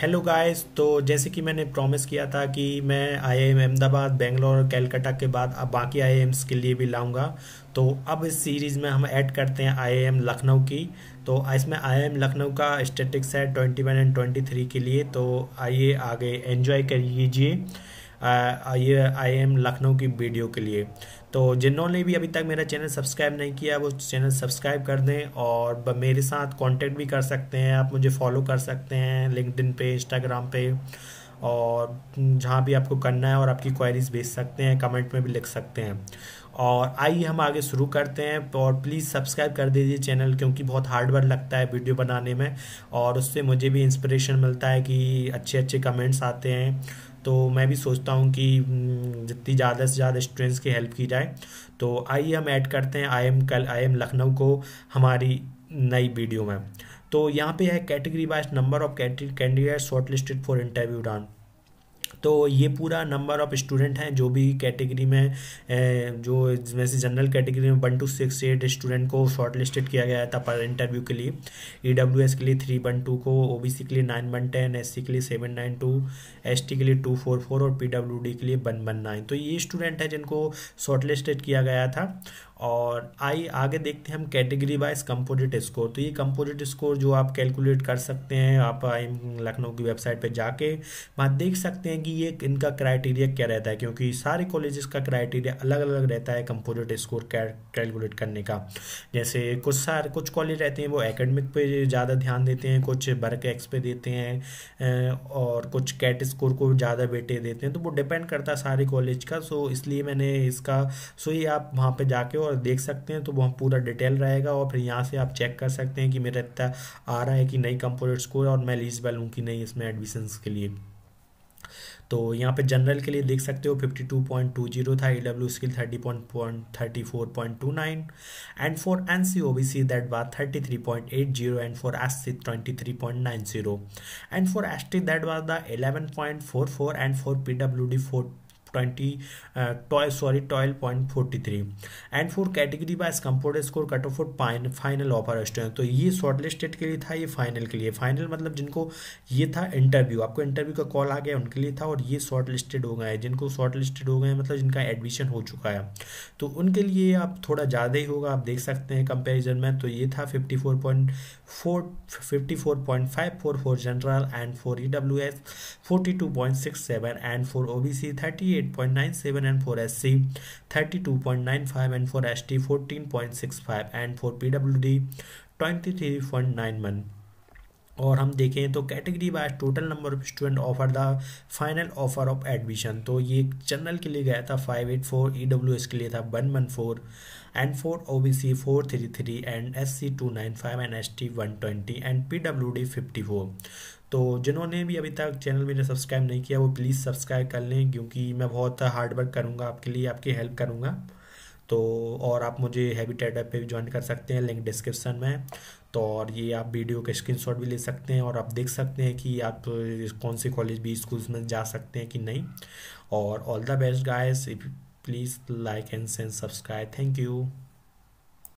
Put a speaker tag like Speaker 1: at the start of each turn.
Speaker 1: hello guys तो जैसे कि मैंने प्रॉमिस किया था कि मैं I I M Ahmedabad Bangalore Calcutta Calcutta के बाद अब बाकी आई आई के लिए भी लाऊंगा तो अब इस सीरीज़ में हम ऐड करते हैं आई आई एम लखनऊ की तो इसमें आई आई एम लखनऊ का स्टेटिक्स है twenty one and twenty three के लिए तो आइए आगे एन्जॉय कर लीजिए ये आई आई एम लखनऊ की वीडियो के लिए तो जिन्होंने भी अभी तक मेरा चैनल सब्सक्राइब नहीं किया वो चैनल सब्सक्राइब कर दें और मेरे साथ कांटेक्ट भी कर सकते हैं आप मुझे फॉलो कर सकते हैं लिंकडिन पे इंस्टाग्राम पे और जहाँ भी आपको करना है और आपकी क्वायरीज भेज सकते हैं कमेंट में भी लिख सकते हैं और आइए हम आगे शुरू करते हैं और प्लीज़ सब्सक्राइब कर दीजिए चैनल क्योंकि बहुत हार्ड वर्क लगता है वीडियो बनाने में और उससे मुझे भी इंस्पिरेशन मिलता है कि अच्छे अच्छे कमेंट्स आते हैं तो मैं भी सोचता हूँ कि हम्म, जितनी ज़्यादा से ज़्यादा स्टूडेंट्स की हेल्प की जाए तो आइए हम ऐड करते हैं आई एम कल आई एम लखनऊ को हमारी नई वीडियो में तो यहाँ पे है category wise number of candidate shortlisted for interview round तो ये पूरा नंबर ऑफ स्टूडेंट हैं जो भी कैटेगरी में जो वैसे से जनरल कैटेगरी में one two six eight student को शॉर्ट लिस्टेड किया गया था पर इंटरव्यू के लिए ई डब्ल्यू एस के लिए थ्री वन टू को ओ बी सी के लिए nine one ten S C के लिए seven nine two S T के लिए टू फोर फोर और पी डब्ल्यू डी के लिए वन वन नाइन तो ये स्टूडेंट हैं जिनको शॉर्ट लिस्टेड किया गया था और आई आगे देखते हैं हम कैटेगरी वाइज कंपोजिट स्कोर तो ये कंपोजिट स्कोर जो आप कैलकुलेट कर सकते हैं आप आई लखनऊ की वेबसाइट पर जाके वहाँ देख सकते हैं कि ये इनका क्राइटेरिया क्या रहता है क्योंकि सारे कॉलेजेस का क्राइटेरिया अलग अलग रहता है कंपोजिट स्कोर कैलकुलेट करने का जैसे कुछ सारे कुछ कॉलेज रहते हैं वो एकेडमिक पे ज़्यादा ध्यान देते हैं कुछ वर्क एक्स पे देते हैं और कुछ कैट स्कोर को ज़्यादा बेटे देते हैं तो वो डिपेंड करता है सारे कॉलेज का सो इसलिए मैंने इसका सो ये आप वहाँ पर जाके और देख सकते हैं तो वहाँ पूरा डिटेल रहेगा और फिर यहाँ से आप चेक कर सकते हैं कि मेरा इतना आ रहा है कि नई कंपोजिट स्कोर और मैं एलिजिबल हूँ कि नहीं इसमें एडमिशन्स के लिए तो यहाँ पे जनरल के लिए देख सकते हो 52.20 था E W skill thirty 30.34.29 and for N C O B C that बात thirty and for S C twenty and for S T that बात the eleven and for P twenty two sorry twelve point forty three and for category wise comport score cut off final offer student तो ये short listed के लिए था ये final के लिए final मतलब जिनको ये था इंटरव्यू आपको इंटरव्यू का कॉल आ गया उनके लिए था और ये शॉर्ट लिस्टेड हो गए जिनको शॉर्ट लिस्टेड हो गए मतलब जिनका एडमिशन हो चुका है तो उनके लिए आप थोड़ा ज़्यादा ही होगा आप देख सकते हैं कंपेरिजन में तो ये था fifty four point four fifty four point five four four general and for E W S forty two point six seven and for O B C thirty eight 38.97 and for SC 32.95 and for ST 14.65 and for PWD 23.91 और हम देखें तो category wise total number of student offer the final offer of admission तो ये general के लिए गया था five eight four E W S के लिए था one one four and for O B C four three three and S C two nine five and S T one twenty and P W D fifty four तो जिन्होंने भी अभी तक channel मेरा subscribe नहीं किया वो प्लीज़ सब्सक्राइब कर लें क्योंकि मैं बहुत हार्ड वर्क करूँगा आपके लिए आपकी हेल्प करूँगा तो और आप मुझे हैबिटेट ऐप पे भी ज्वाइन कर सकते हैं लिंक डिस्क्रिप्शन में तो और ये आप वीडियो स्क्रीन स्क्रीनशॉट भी ले सकते हैं और आप देख सकते हैं कि आप कौन से कॉलेज भी स्कूल्स में जा सकते हैं कि नहीं और all the best guys please like and send subscribe thank you